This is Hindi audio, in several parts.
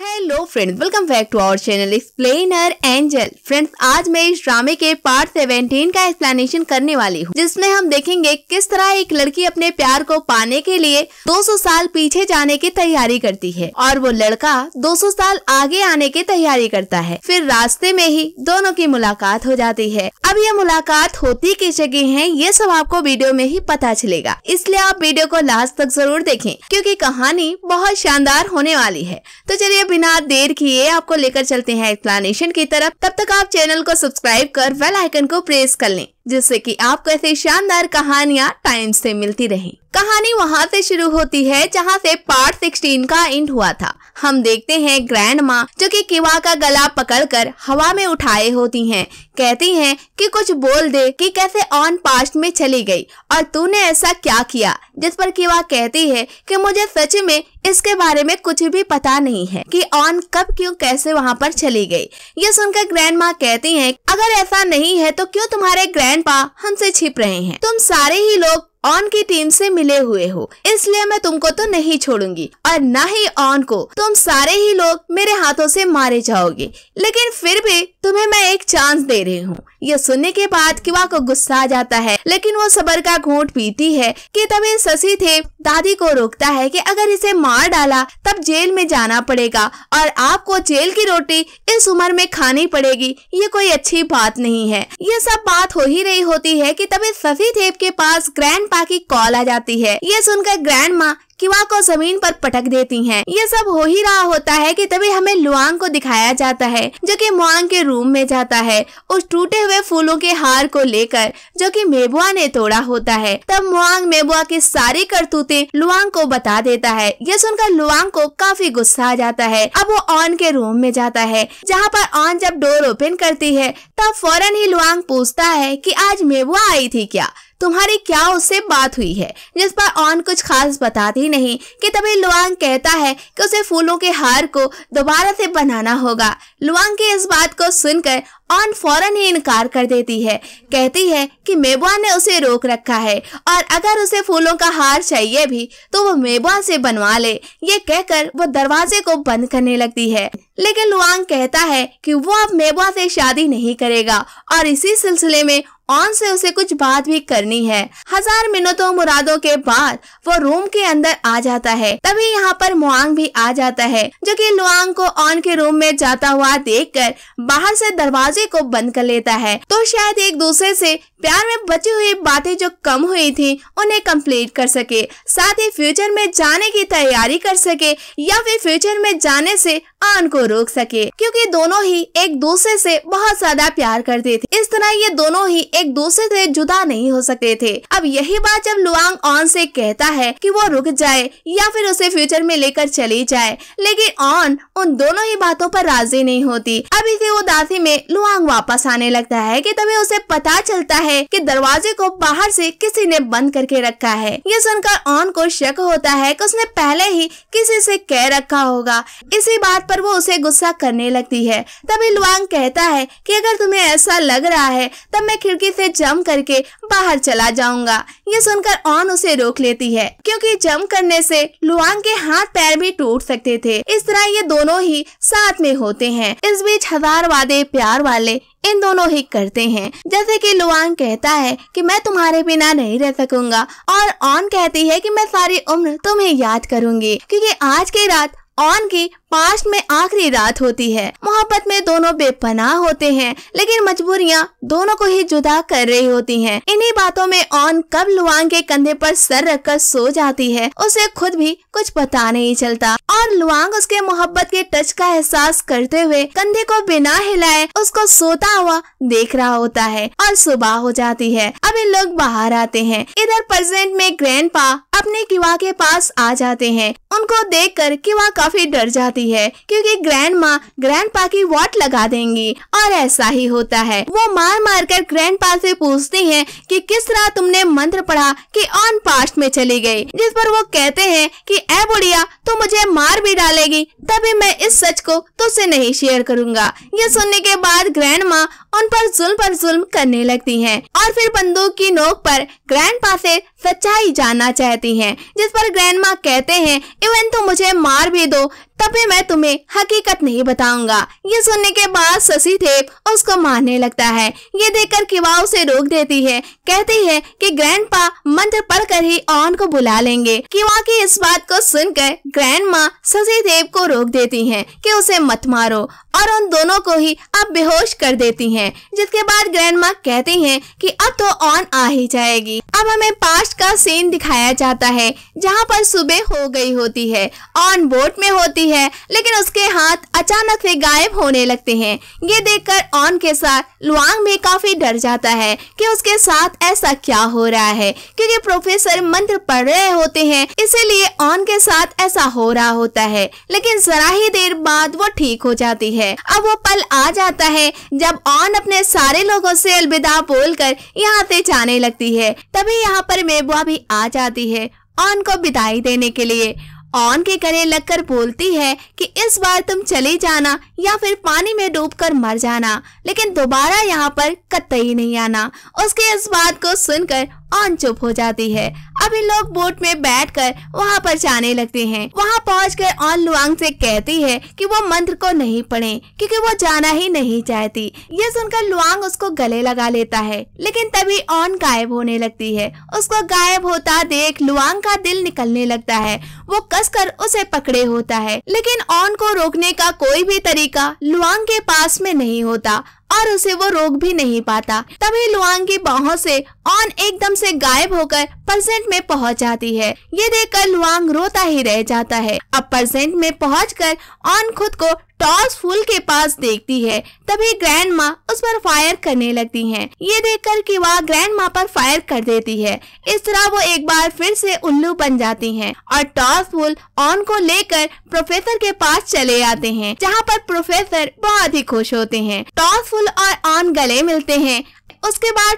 Hello friends welcome back to our channel explainer angel friends आज मैं इस ड्रामे के पार्ट सेवेंटीन का एक्सप्लेनेशन करने वाली हूँ जिसमें हम देखेंगे किस तरह एक लड़की अपने प्यार को पाने के लिए 200 साल पीछे जाने की तैयारी करती है और वो लड़का 200 साल आगे आने की तैयारी करता है फिर रास्ते में ही दोनों की मुलाकात हो जाती है अब ये मुलाकात होती किस जगह है ये सब आपको वीडियो में ही पता चलेगा इसलिए आप वीडियो को लास्ट तक जरूर देखें क्यूँकी कहानी बहुत शानदार होने वाली है तो चलिए चलिए बिना देर किए आपको लेकर चलते हैं एक्सप्लेनेशन की तरफ तब तक आप चैनल को सब्सक्राइब कर वेल आइकन को प्रेस कर लें जिससे कि आपको ऐसी शानदार कहानियाँ टाइम से मिलती रहे कहानी वहाँ से शुरू होती है जहाँ से पार्ट 16 का इंड हुआ था हम देखते हैं ग्रैंड माँ जो कि किवा का गला पकड़कर हवा में उठाए होती हैं कहती हैं कि कुछ बोल दे कि कैसे ऑन पास्ट में चली गई और तूने ऐसा क्या किया जिस पर किवा कहती है कि मुझे सच में इसके बारे में कुछ भी पता नहीं है कि ऑन कब क्यों कैसे वहाँ पर चली गई ये सुनकर ग्रैंड माँ कहती है अगर ऐसा नहीं है तो क्यों तुम्हारे ग्रैंड ग्रैंडपा हमसे छिप रहे हैं तुम सारे ही लोग ऑन की टीम से मिले हुए हो इसलिए मैं तुमको तो नहीं छोड़ूंगी और न ही ऑन को तुम सारे ही लोग मेरे हाथों से मारे जाओगे लेकिन फिर भी तुम्हें मैं एक चांस दे रही हूँ यह सुनने के बाद किवा को गुस्सा आ जाता है लेकिन वो सबर का घोट पीती है कि तभी शशि थे दादी को रोकता है कि अगर इसे मार डाला तब जेल में जाना पड़ेगा और आपको जेल की रोटी इस उम्र में खानी पड़ेगी ये कोई अच्छी बात नहीं है ये सब बात हो ही रही होती है कि तभी शशि थेप के पास ग्रैंड की कॉल आ जाती है ये सुनकर ग्रैंड माँ किवा को जमीन पर पटक देती हैं। ये सब हो ही रहा होता है कि तभी हमें लुआंग को दिखाया जाता है जो कि मुआंग के रूम में जाता है उस टूटे हुए फूलों के हार को लेकर जो कि मेबुआ ने तोड़ा होता है तब मुआंग मेबुआ की सारी करतूते लुआंग को बता देता है यह सुनकर लुआंग को काफी गुस्सा आ जाता है अब वो ऑन के रूम में जाता है जहाँ पर ऑन जब डोर ओपन करती है तब फौरन ही लुआंग पूछता है की आज मेबुआ आई थी क्या तुम्हारी क्या उससे बात हुई है जिस पर ऑन कुछ खास बताती नहीं कि तभी लुआंग कहता है कि उसे फूलों के हार को दोबारा से बनाना होगा लुआंग की इस बात को सुनकर ऑन फौरन ही इनकार कर देती है कहती है कि मेबुआ ने उसे रोक रखा है और अगर उसे फूलों का हार चाहिए भी तो वो मेबुआ से बनवा ले ये कहकर वो दरवाजे को बंद करने लगती है लेकिन लुआंग कहता है कि वो अब मेबुआ से शादी नहीं करेगा और इसी सिलसिले में ऑन से उसे कुछ बात भी करनी है हजार मिनटों मुरादों के बाद वो रूम के अंदर आ जाता है तभी यहाँ पर मुआंग भी आ जाता है जो कि लुआंग को ऑन के रूम में जाता हुआ देखकर बाहर से दरवाजे को बंद कर लेता है तो शायद एक दूसरे से प्यार में बची हुई बातें जो कम हुई थी उन्हें कंप्लीट कर सके साथ ही फ्यूचर में जाने की तैयारी कर सके या फिर फ्यूचर में जाने से ऑन को रोक सके क्योंकि दोनों ही एक दूसरे से बहुत ज्यादा प्यार करते थे इस तरह ये दोनों ही एक दूसरे से जुदा नहीं हो सकते थे अब यही बात जब लुआंग ऑन से कहता है कि वो रुक जाए या फिर उसे फ्यूचर में लेकर चली जाए लेकिन ऑन उन दोनों ही बातों पर राजी नहीं होती अब वो दासी में लुआंग वापस आने लगता है की तभी उसे पता चलता है की दरवाजे को बाहर ऐसी किसी ने बंद करके रखा है ये सुनकर ऑन को शक होता है की उसने पहले ही किसी से कह रखा होगा इसी बात पर वो उसे गुस्सा करने लगती है तभी लुआंग कहता है कि अगर तुम्हें ऐसा लग लग रहा है तब मैं खिड़की से जम करके बाहर चला जाऊंगा ये सुनकर ऑन उसे रोक लेती है क्योंकि जम करने से लुआंग के हाथ पैर भी टूट सकते थे इस तरह ये दोनों ही साथ में होते हैं इस बीच हजार वादे प्यार वाले इन दोनों ही करते हैं जैसे कि लुआंग कहता है कि मैं तुम्हारे बिना नहीं रह सकूंगा और ऑन कहती है कि मैं सारी उम्र तुम्हें याद करूंगी क्योंकि आज की रात ऑन की पास्ट में आखिरी रात होती है मोहब्बत में दोनों बेपनाह होते हैं लेकिन मजबूरियाँ दोनों को ही जुदा कर रही होती हैं। इन्हीं बातों में ऑन कब लुआंग के कंधे पर सर रखकर सो जाती है उसे खुद भी कुछ पता नहीं चलता और लुआंग उसके मोहब्बत के टच का एहसास करते हुए कंधे को बिना हिलाए उसको सोता हुआ देख रहा होता है और सुबह हो जाती है अब इन लोग बाहर आते हैं इधर प्रेजेंट में ग्रैंड अपने किवा के पास आ जाते हैं उनको देख कर किवा काफी डर जाती जाती है क्योंकि ग्रैंड माँ ग्रैंड पा की वाट लगा देंगी और ऐसा ही होता है वो मार मार कर ग्रैंड पा से पूछती है कि किस तरह तुमने मंत्र पढ़ा कि ऑन पास्ट में चली गई जिस पर वो कहते हैं कि ए बुढ़िया तो मुझे मार भी डालेगी तभी मैं इस सच को तुझसे नहीं शेयर करूंगा ये सुनने के बाद ग्रैंड माँ उन पर जुल्म पर जुल्म करने लगती हैं और फिर बंदूक की नोक पर ग्रैंड पा से सच्चाई जानना चाहती हैं जिस पर ग्रैंड माँ कहते हैं इवन तो मुझे मार भी दो तभी मैं तुम्हें हकीकत नहीं बताऊंगा ये सुनने के बाद शशि देव उसको मारने लगता है ये देखकर किवा उसे रोक देती है कहती है कि ग्रैंडपा मंत्र पढ़कर ही ऑन को बुला लेंगे किवा की इस बात को सुनकर माँ सजी देव को रोक देती हैं कि उसे मत मारो और उन दोनों को ही अब बेहोश कर देती हैं जिसके बाद ग्रैंड माँ कहती हैं कि अब तो ऑन आ ही जाएगी अब हमें पास्ट का सीन दिखाया जाता है जहाँ पर सुबह हो गई होती है ऑन बोट में होती है लेकिन उसके हाथ अचानक से गायब होने लगते हैं ये देखकर ऑन के साथ लुआंग भी काफी डर जाता है कि उसके साथ ऐसा क्या हो रहा है क्योंकि प्रोफेसर मंत्र पढ़ रहे होते हैं इसीलिए ऑन के साथ ऐसा हो रहा होता है लेकिन जरा ही देर बाद वो ठीक हो जाती है अब वो पल आ जाता है जब ऑन अपने सारे लोगों से अलविदा बोलकर यहाँ से जाने लगती है तभी यहाँ पर मेबुआ भी आ जाती है ऑन को विदाई देने के लिए ऑन के गले लगकर बोलती है कि इस बार तुम चले जाना या फिर पानी में डूबकर मर जाना लेकिन दोबारा यहाँ पर कतई नहीं आना उसके इस बात को सुनकर ऑन चुप हो जाती है अभी लोग बोट में बैठ कर वहाँ पर जाने लगते हैं वहाँ पहुँच कर ऑन लुआंग से कहती है कि वो मंत्र को नहीं पढ़े क्योंकि वो जाना ही नहीं चाहती ये सुनकर लुआंग उसको गले लगा लेता है लेकिन तभी ऑन गायब होने लगती है उसको गायब होता देख लुआंग का दिल निकलने लगता है वो कस कर उसे पकड़े होता है लेकिन ऑन को रोकने का कोई भी तरीका लुआंग के पास में नहीं होता और उसे वो रोक भी नहीं पाता तभी लुआंग की बाहों से ऑन एकदम से गायब होकर परसेंट में पहुंच जाती है ये देखकर लुआंग रोता ही रह जाता है अब परसेंट में पहुंचकर ऑन खुद को टॉस फूल के पास देखती है तभी ग्रैंड माँ उस पर फायर करने लगती हैं। ये देखकर कि वह ग्रैंड माँ पर फायर कर देती है इस तरह वो एक बार फिर से उल्लू बन जाती हैं और टॉस फूल ऑन को लेकर प्रोफेसर के पास चले आते हैं जहाँ पर प्रोफेसर बहुत ही खुश होते हैं टॉस फूल और ऑन गले मिलते हैं उसके बाद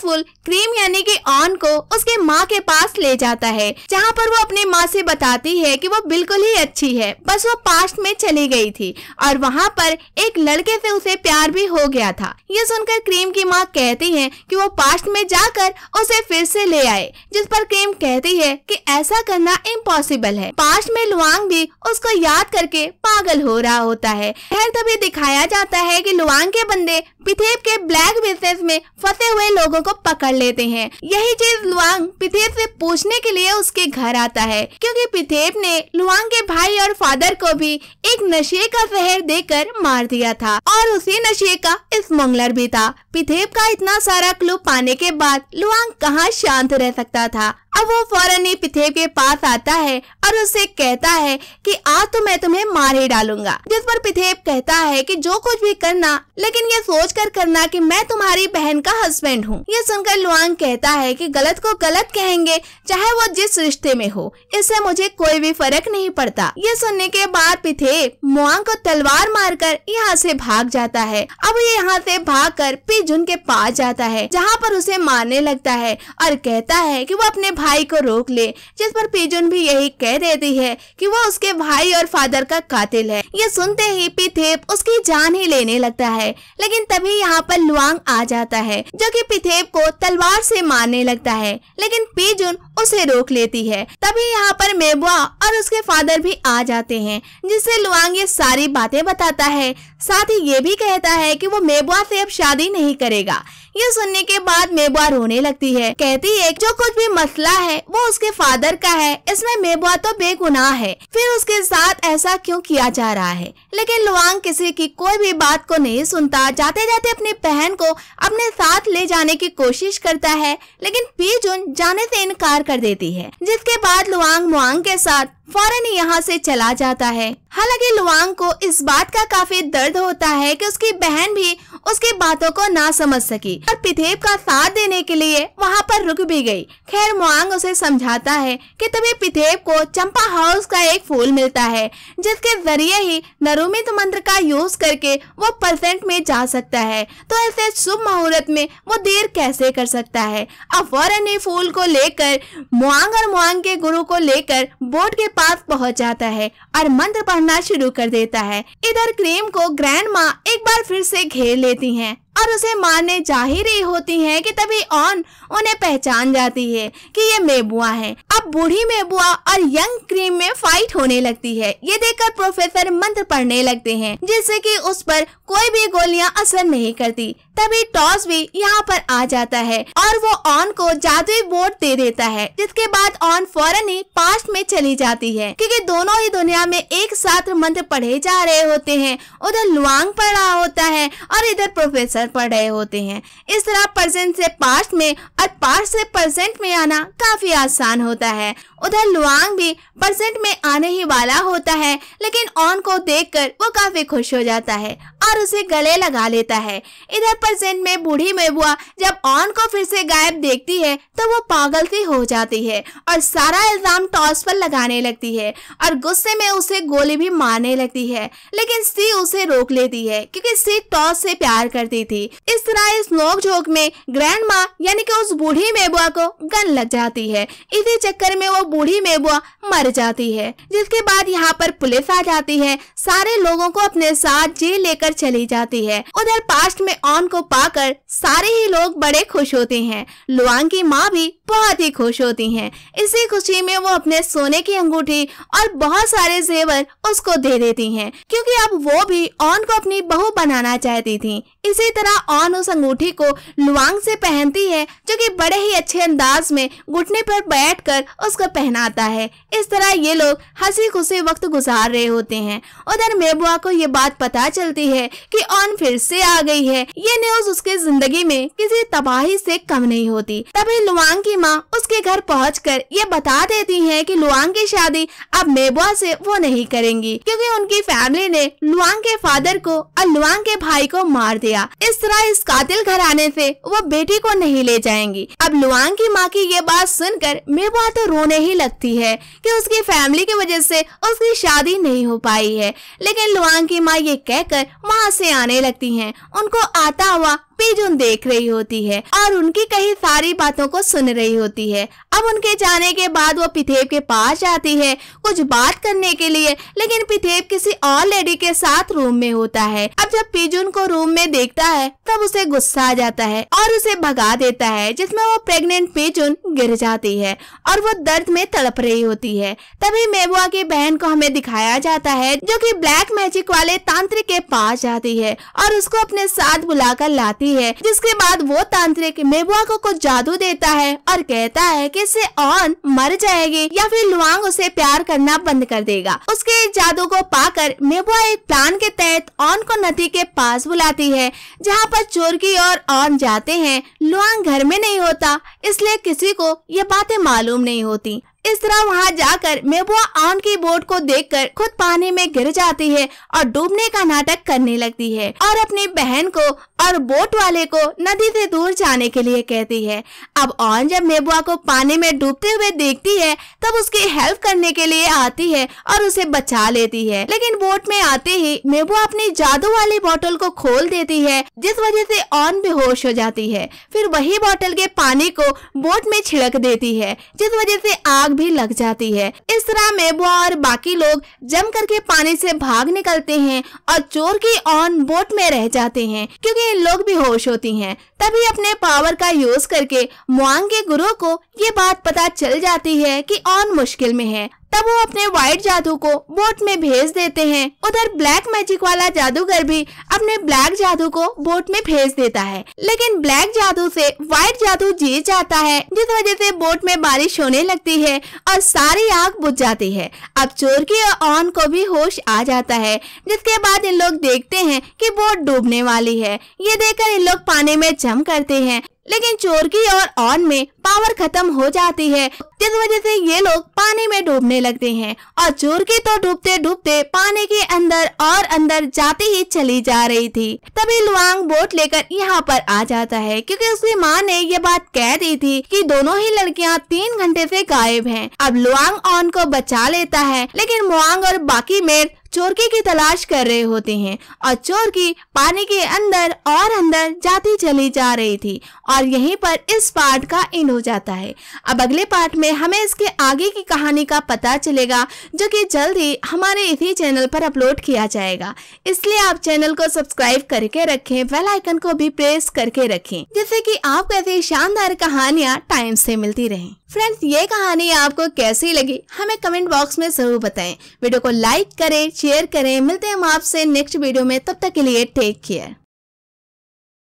फुल क्रीम यानी कि ऑन को उसके माँ के पास ले जाता है जहाँ पर वो अपनी माँ से बताती है कि वो बिल्कुल ही अच्छी है बस वो पास्ट में चली गई थी और वहाँ पर एक लड़के से उसे प्यार भी हो गया था ये सुनकर क्रीम की माँ कहती है कि वो पास्ट में जाकर उसे फिर से ले आए जिस पर क्रीम कहती है कि ऐसा करना इम्पॉसिबल है पास्ट में लुआंग भी उसको याद करके पागल हो रहा होता है तभी दिखाया जाता है कि लुआंग के बंदे पिथेप के ब्लैक बिजनेस में फंसे हुए लोगों को पकड़ लेते हैं यही चीज लुआंग पिथेप से पूछने के लिए उसके घर आता है क्योंकि पिथेप ने लुआंग के भाई और फादर को भी एक नशे का जहर देकर मार दिया था और उसी नशे का इस मंगलर भी था पिथेप का इतना सारा क्लू पाने के बाद लुआंग कहाँ शांत रह सकता था अब वो फौरन ही पिथेब के पास आता है और उससे कहता है कि आज तो मैं तुम्हें मार ही डालूंगा जिस पर पिथेब कहता है कि जो कुछ भी करना लेकिन ये सोच कर करना कि मैं तुम्हारी बहन का हस्बैंड हूँ ये सुनकर लुआंग कहता है कि गलत को गलत कहेंगे चाहे वो जिस रिश्ते में हो इससे मुझे कोई भी फर्क नहीं पड़ता ये सुनने के बाद पिथेब मुआंग को तलवार मार कर यहाँ से भाग जाता है अब ये यहाँ से भाग कर जुन के पास जाता है जहाँ पर उसे मारने लगता है और कहता है कि वो अपने भाई को रोक ले जिस पर पीजुन भी यही कह देती है कि वो उसके भाई और फादर का कातिल है ये सुनते ही पिथेप उसकी जान ही लेने लगता है लेकिन तभी यहाँ पर लुआंग आ जाता है जो की पिथेप को तलवार से मारने लगता है लेकिन पीजुन उसे रोक लेती है तभी यहाँ पर मेबुआ और उसके फादर भी आ जाते हैं जिससे लुआंग ये सारी बातें बताता है साथ ही ये भी कहता है कि वो मेबुआ से अब शादी नहीं नहीं करेगा ये सुनने के बाद मेबुआ रोने लगती है कहती है जो कुछ भी मसला है वो उसके फादर का है इसमें मेबुआ तो बेगुनाह है फिर उसके साथ ऐसा क्यों किया जा रहा है लेकिन लुआंग किसी की कोई भी बात को नहीं सुनता जाते जाते अपनी बहन को अपने साथ ले जाने की कोशिश करता है लेकिन पी जुन जाने से इनकार कर देती है जिसके बाद लुआंग मुआंग के साथ फौरन यहाँ से चला जाता है हालांकि लुआंग को इस बात का काफी दर्द होता है कि उसकी बहन भी उसकी बातों को ना समझ सकी और पिथेब का साथ देने के लिए वहाँ पर रुक भी गई खैर मोआंग उसे समझाता है कि तभी पिथेब को चंपा हाउस का एक फूल मिलता है जिसके जरिए ही नरुमित मंत्र का यूज करके वो प्रेजेंट में जा सकता है तो ऐसे शुभ मुहूर्त में वो देर कैसे कर सकता है अब फौरन ही फूल को लेकर मोआंग और मोआंग के गुरु को लेकर बोट के पास पहुँच जाता है और मंत्र पढ़ना शुरू कर देता है इधर क्रीम को ग्रैंड माँ एक बार फिर से घेर लेती हैं और उसे मारने जा ही रही होती है कि तभी ऑन उन्हें पहचान जाती है कि ये मेबुआ है अब बूढ़ी मेबुआ और यंग क्रीम में फाइट होने लगती है ये देखकर प्रोफेसर मंत्र पढ़ने लगते हैं जिससे कि उस पर कोई भी गोलियां असर नहीं करती तभी टॉस भी यहाँ पर आ जाता है और वो ऑन को जादुई बोर्ड दे देता है जिसके बाद ऑन फौरन ही पास्ट में चली जाती है क्योंकि दोनों ही दुनिया में एक साथ मंत्र पढ़े जा रहे होते हैं उधर लुआंग पढ़ रहा होता है और इधर प्रोफेसर पढ़ रहे होते हैं इस तरह परसेंट से पास्ट में और पास्ट से परसेंट में आना काफी आसान होता है है उधर लुआंग भी परसेंट में आने ही वाला होता है लेकिन ऑन को देखकर वो काफी खुश हो जाता है और उसे गले लगा लेता है इधर प्रेजेंट में बूढ़ी महबुआ जब ऑन को फिर से गायब देखती है तो वो पागल सी हो जाती है और सारा इल्जाम टॉस पर लगाने लगती है और गुस्से में उसे गोली भी मारने लगती है लेकिन सी उसे रोक लेती है क्योंकि सी टॉस से प्यार करती थी इस तरह इस नोकझोंक में ग्रैंड माँ यानी कि उस बूढ़ी महबुआ को गन लग जाती है इसी चक्कर में वो बूढ़ी महबुआ मर जाती है जिसके बाद यहाँ पर पुलिस आ जाती है सारे लोगों को अपने साथ जेल लेकर लेकर चली जाती है उधर पास्ट में ऑन को पाकर सारे ही लोग बड़े खुश होते हैं लुआंग की माँ भी बहुत ही खुश होती हैं इसी खुशी में वो अपने सोने की अंगूठी और बहुत सारे जेवर उसको दे देती हैं क्योंकि अब वो भी ऑन को अपनी बहू बनाना चाहती थी इसी तरह ऑन उस अंगूठी को लुआंग से पहनती है जो कि बड़े ही अच्छे अंदाज में घुटने पर बैठकर उसको पहनाता है इस तरह ये लोग हंसी खुशी वक्त गुजार रहे होते हैं उधर मेबुआ को ये बात पता चलती है कि ऑन फिर से आ गई है ये न्यूज उसके जिंदगी में किसी तबाही से कम नहीं होती तभी लुवांग की माँ उसके घर पहुँच कर ये बता देती है की लुआंग की शादी अब मेबुआ से वो नहीं करेंगी क्योंकि उनकी फैमिली ने लुआंग के फादर को और लुआंग के भाई को मार दिया इस तरह इस कातिल घर आने से वो बेटी को नहीं ले जाएंगी अब लुआंग की माँ की ये बात सुनकर मेबुआ तो रोने ही लगती है कि उसकी फैमिली की वजह से उसकी शादी नहीं हो पाई है लेकिन लुआंग की माँ ये कहकर वहाँ से आने लगती है उनको आता हुआ बीजुन देख रही होती है और उनकी कही सारी बातों को सुन रही होती है अब उनके जाने के बाद वो पिथेब के पास जाती है कुछ बात करने के लिए लेकिन पिथेब किसी और लेडी के साथ रूम में होता है अब जब पिजुन को रूम में देखता है तब उसे गुस्सा आ जाता है और उसे भगा देता है जिसमें वो प्रेग्नेंट पिजुन गिर जाती है और वो दर्द में तड़प रही होती है तभी मेबुआ की बहन को हमें दिखाया जाता है जो की ब्लैक मैजिक वाले तांत्रिक के पास जाती है और उसको अपने साथ बुलाकर लाती होती है जिसके बाद वो तांत्रिक मेबुआ को कुछ जादू देता है और कहता है कि इससे ऑन मर जाएगी या फिर लुआंग उसे प्यार करना बंद कर देगा उसके जादू को पाकर मेबुआ एक प्लान के तहत ऑन को नदी के पास बुलाती है जहाँ पर चोरकी और ऑन जाते हैं लुआंग घर में नहीं होता इसलिए किसी को ये बातें मालूम नहीं होती इस तरह वहाँ जाकर मेबुआ आम की बोट को देखकर खुद पानी में गिर जाती है और डूबने का नाटक करने लगती है और अपनी बहन को और बोट वाले को नदी से दूर जाने के लिए कहती है अब ऑन जब मेबुआ को पानी में डूबते हुए देखती है तब उसकी हेल्प करने के लिए आती है और उसे बचा लेती है लेकिन बोट में आते ही मेबुआ अपनी जादू वाली बोतल को खोल देती है जिस वजह से ऑन बेहोश हो जाती है फिर वही बोतल के पानी को बोट में छिड़क देती है जिस वजह से आग आग भी लग जाती है इस तरह मेबो और बाकी लोग जम करके पानी से भाग निकलते हैं और चोर की ऑन बोट में रह जाते हैं क्योंकि इन लोग भी होश होती हैं तभी अपने पावर का यूज करके मुआंग के गुरु को ये बात पता चल जाती है कि ऑन मुश्किल में है तब वो अपने व्हाइट जादू को बोट में भेज देते हैं उधर ब्लैक मैजिक वाला जादूगर भी अपने ब्लैक जादू को बोट में भेज देता है लेकिन ब्लैक जादू से व्हाइट जादू जीत जाता है जिस वजह से बोट में बारिश होने लगती है और सारी आग बुझ जाती है अब चोर की ऑन को भी होश आ जाता है जिसके बाद इन लोग देखते हैं कि बोट डूबने वाली है ये देखकर इन लोग पानी में जम करते हैं लेकिन की और ऑन में पावर खत्म हो जाती है जिस वजह से ये लोग पानी में डूबने लगते हैं और चोरकी तो डूबते डूबते पानी के अंदर और अंदर जाती ही चली जा रही थी तभी लुआंग बोट लेकर यहाँ पर आ जाता है क्योंकि उसकी माँ ने ये बात कह दी थी कि दोनों ही लड़कियाँ तीन घंटे से गायब हैं। अब लुआंग ऑन को बचा लेता है लेकिन मुआंग और बाकी मेट चोरके की तलाश कर रहे होते हैं और चोरकी पानी के अंदर और अंदर जाती चली जा रही थी और यहीं पर इस पार्ट का एंड हो जाता है अब अगले पार्ट में हमें इसके आगे की कहानी का पता चलेगा जो कि जल्द ही हमारे इसी चैनल पर अपलोड किया जाएगा इसलिए आप चैनल को सब्सक्राइब करके रखें बेल आइकन को भी प्रेस करके रखें जिससे कि आपको ऐसी शानदार कहानियाँ टाइम से मिलती रहे फ्रेंड्स ये कहानी आपको कैसी लगी हमें कमेंट बॉक्स में जरूर बताएं वीडियो को लाइक करें शेयर करें मिलते हैं हम आपसे नेक्स्ट वीडियो में तब तक के लिए टेक केयर